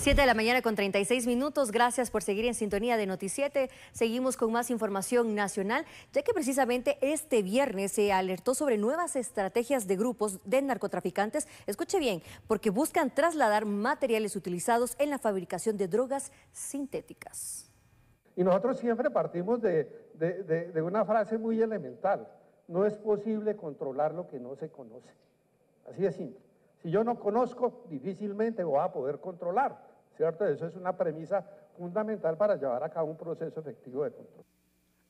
7 de la mañana con 36 minutos. Gracias por seguir en sintonía de Noticiete. Seguimos con más información nacional, ya que precisamente este viernes se alertó sobre nuevas estrategias de grupos de narcotraficantes. Escuche bien, porque buscan trasladar materiales utilizados en la fabricación de drogas sintéticas. Y nosotros siempre partimos de, una frase muy elemental. No es posible controlar lo que no se conoce. Así de simple. Si yo no conozco, difícilmente voy a poder controlar. Eso es una premisa fundamental para llevar a cabo un proceso efectivo de control.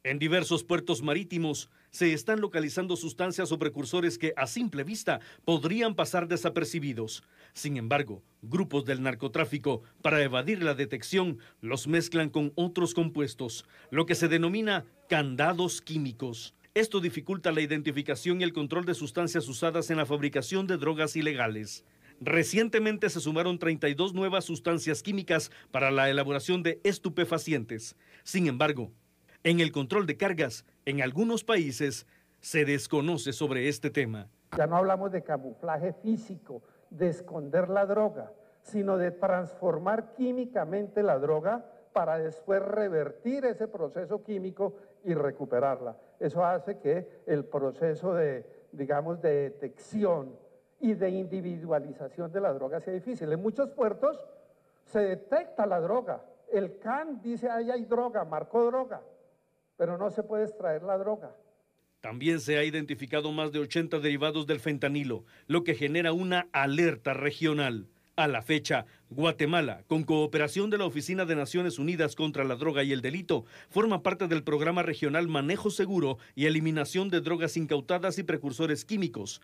En diversos puertos marítimos se están localizando sustancias o precursores que a simple vista podrían pasar desapercibidos. Sin embargo, grupos del narcotráfico, para evadir la detección, los mezclan con otros compuestos, lo que se denomina candados químicos. Esto dificulta la identificación y el control de sustancias usadas en la fabricación de drogas ilegales. Recientemente se sumaron 32 nuevas sustancias químicas para la elaboración de estupefacientes. Sin embargo, en el control de cargas, en algunos países, se desconoce sobre este tema. Ya no hablamos de camuflaje físico, de esconder la droga, sino de transformar químicamente la droga para después revertir ese proceso químico y recuperarla. Eso hace que el proceso de, digamos, de detección y de individualización de la droga sea difícil. En muchos puertos se detecta la droga. El CAN dice, ahí hay droga, marcó droga, pero no se puede extraer la droga. También se ha identificado más de 80 derivados del fentanilo, lo que genera una alerta regional. A la fecha, Guatemala, con cooperación de la Oficina de Naciones Unidas contra la Droga y el Delito, forma parte del programa regional Manejo Seguro y Eliminación de Drogas Incautadas y Precursores Químicos,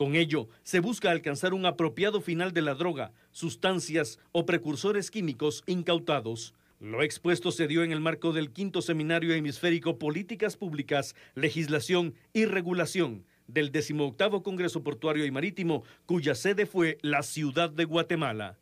con ello, se busca alcanzar un apropiado final de la droga, sustancias o precursores químicos incautados. Lo expuesto se dio en el marco del quinto seminario hemisférico Políticas Públicas, Legislación y Regulación del 18 Congreso Portuario y Marítimo, cuya sede fue la ciudad de Guatemala.